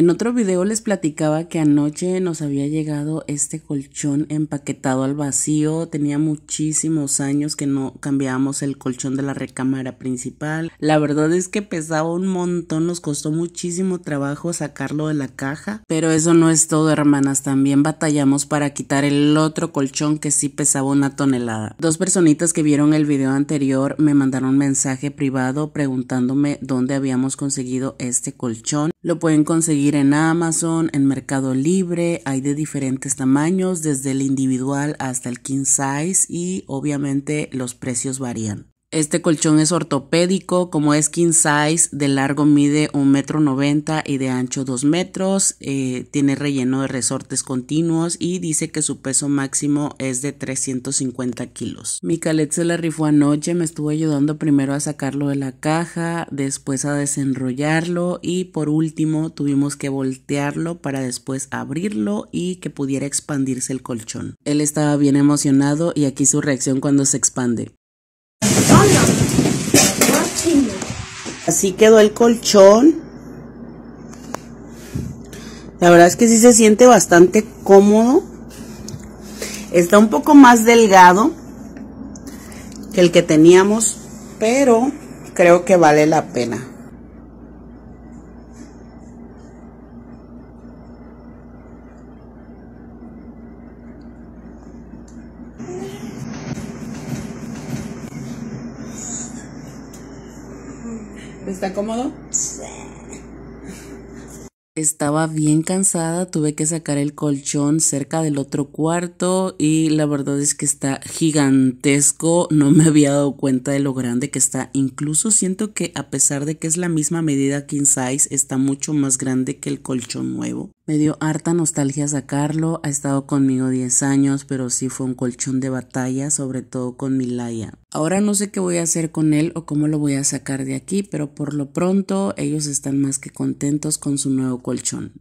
En otro video les platicaba que anoche nos había llegado este colchón empaquetado al vacío. Tenía muchísimos años que no cambiábamos el colchón de la recámara principal. La verdad es que pesaba un montón, nos costó muchísimo trabajo sacarlo de la caja. Pero eso no es todo, hermanas. También batallamos para quitar el otro colchón que sí pesaba una tonelada. Dos personitas que vieron el video anterior me mandaron un mensaje privado preguntándome dónde habíamos conseguido este colchón. Lo pueden conseguir en Amazon, en Mercado Libre, hay de diferentes tamaños, desde el individual hasta el king size y obviamente los precios varían. Este colchón es ortopédico, como es king size, de largo mide 1,90 metro 90 y de ancho 2 metros, eh, tiene relleno de resortes continuos y dice que su peso máximo es de 350 kilos. Mi calet se la rifó anoche, me estuvo ayudando primero a sacarlo de la caja, después a desenrollarlo y por último tuvimos que voltearlo para después abrirlo y que pudiera expandirse el colchón. Él estaba bien emocionado y aquí su reacción cuando se expande. Así quedó el colchón. La verdad es que sí se siente bastante cómodo. Está un poco más delgado que el que teníamos, pero creo que vale la pena. ¿Está cómodo? Estaba bien cansada, tuve que sacar el colchón cerca del otro cuarto y la verdad es que está gigantesco, no me había dado cuenta de lo grande que está, incluso siento que a pesar de que es la misma medida king size, está mucho más grande que el colchón nuevo. Me dio harta nostalgia sacarlo, ha estado conmigo 10 años, pero sí fue un colchón de batalla, sobre todo con Milaya. Ahora no sé qué voy a hacer con él o cómo lo voy a sacar de aquí, pero por lo pronto ellos están más que contentos con su nuevo colchón.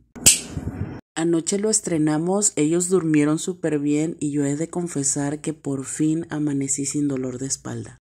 Anoche lo estrenamos, ellos durmieron súper bien y yo he de confesar que por fin amanecí sin dolor de espalda.